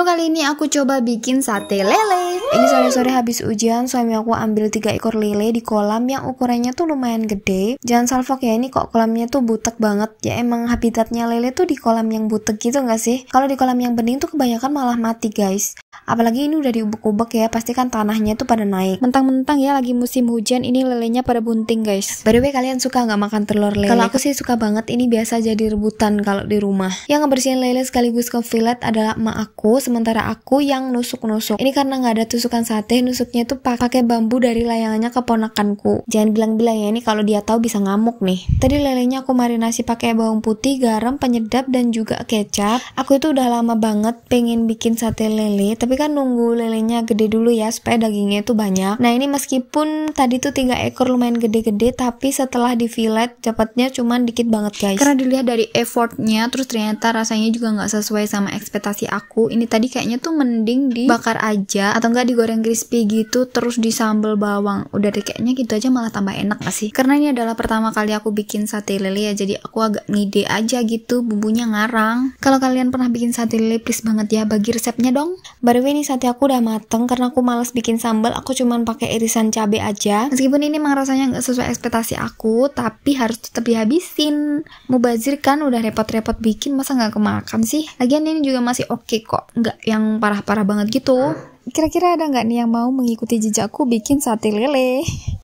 Menu kali ini aku coba bikin sate lele. Ini sore-sore habis ujian, suami aku ambil tiga ekor lele di kolam yang ukurannya tuh lumayan gede. Jangan salfok ya, ini kok kolamnya tuh butek banget. Ya emang habitatnya lele tuh di kolam yang butek gitu gak sih? Kalau di kolam yang bening tuh kebanyakan malah mati guys. Apalagi ini udah diubek-ubek ya, pasti kan tanahnya tuh pada naik. Mentang-mentang ya lagi musim hujan, ini lelenya pada bunting guys. By the way, kalian suka gak makan telur lele? Kalau aku sih suka banget, ini biasa jadi rebutan kalau di rumah. Yang ngebersihin lele sekaligus ke fillet adalah emak aku sementara aku yang nusuk-nusuk. Ini karena nggak ada tusukan sate, nusuknya itu pakai bambu dari layangannya keponakanku. Jangan bilang-bilang ya ini kalau dia tahu bisa ngamuk nih. Tadi lelenya aku marinasi pakai bawang putih, garam, penyedap dan juga kecap. Aku itu udah lama banget pengen bikin sate lele, tapi kan nunggu lelenya gede dulu ya supaya dagingnya itu banyak. Nah, ini meskipun tadi tuh tiga ekor lumayan gede-gede, tapi setelah di fillet dapatnya cuman dikit banget guys. Karena dilihat dari effortnya, terus ternyata rasanya juga nggak sesuai sama ekspektasi aku. Ini tadi kayaknya tuh mending dibakar aja atau enggak digoreng crispy gitu terus disambal bawang udah deh kayaknya gitu aja malah tambah enak gak sih karena ini adalah pertama kali aku bikin sate lele ya jadi aku agak ngide aja gitu bumbunya ngarang kalau kalian pernah bikin sate lele please banget ya bagi resepnya dong by the way ini sate aku udah mateng karena aku males bikin sambal aku cuman pakai irisan cabe aja meskipun ini emang rasanya nggak sesuai ekspektasi aku tapi harus tetap dihabisin mubazir kan udah repot-repot bikin masa nggak kemakan sih lagian ini juga masih oke okay kok nggak yang parah-parah banget gitu. Kira-kira ada nggak nih yang mau mengikuti jejakku bikin sate lele?